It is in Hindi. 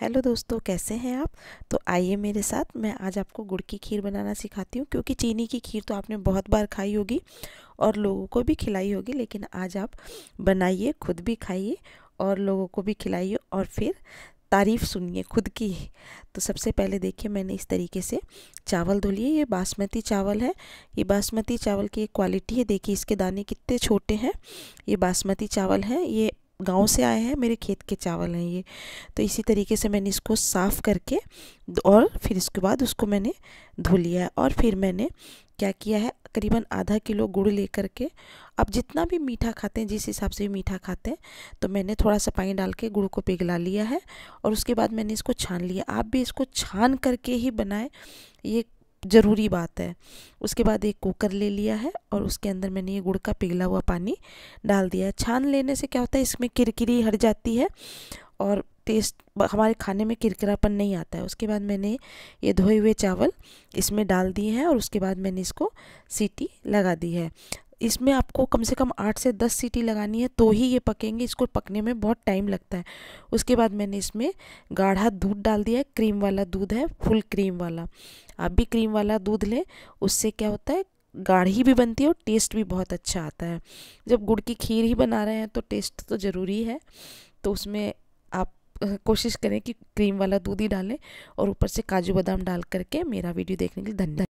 हेलो दोस्तों कैसे हैं आप तो आइए मेरे साथ मैं आज आपको गुड़ की खीर बनाना सिखाती हूँ क्योंकि चीनी की खीर तो आपने बहुत बार खाई होगी और लोगों को भी खिलाई होगी लेकिन आज आप बनाइए खुद भी खाइए और लोगों को भी खिलाइए और फिर तारीफ़ सुनिए खुद की तो सबसे पहले देखिए मैंने इस तरीके से चावल धो लिए ये बासमती चावल है ये बासमती चावल की एक क्वालिटी है देखिए इसके दाने कितने छोटे हैं ये बासमती चावल है ये गांव से आए हैं मेरे खेत के चावल हैं ये तो इसी तरीके से मैंने इसको साफ़ करके और फिर इसके बाद उसको मैंने धो लिया है और फिर मैंने क्या किया है करीबन आधा किलो गुड़ लेकर के अब जितना भी मीठा खाते हैं जिस हिसाब से भी मीठा खाते हैं तो मैंने थोड़ा सा पानी डाल के गुड़ को पिघला लिया है और उसके बाद मैंने इसको छान लिया आप भी इसको छान करके ही बनाएं ये ज़रूरी बात है उसके बाद एक कुकर ले लिया है और उसके अंदर मैंने ये गुड़ का पिघला हुआ पानी डाल दिया है छान लेने से क्या होता है इसमें किरकिरी हट जाती है और टेस्ट हमारे खाने में किरकिरापन नहीं आता है उसके बाद मैंने ये धोए हुए चावल इसमें डाल दिए हैं और उसके बाद मैंने इसको सीटी लगा दी है इसमें आपको कम से कम आठ से दस सीटी लगानी है तो ही ये पकेंगे इसको पकने में बहुत टाइम लगता है उसके बाद मैंने इसमें गाढ़ा दूध डाल दिया है क्रीम वाला दूध है फुल क्रीम वाला आप भी क्रीम वाला दूध लें उससे क्या होता है गाढ़ी भी बनती है और टेस्ट भी बहुत अच्छा आता है जब गुड़ की खीर ही बना रहे हैं तो टेस्ट तो ज़रूरी है तो उसमें आप कोशिश करें कि क्रीम वाला दूध ही डालें और ऊपर से काजू बादाम डाल करके मेरा वीडियो देखने के लिए धन्यवाद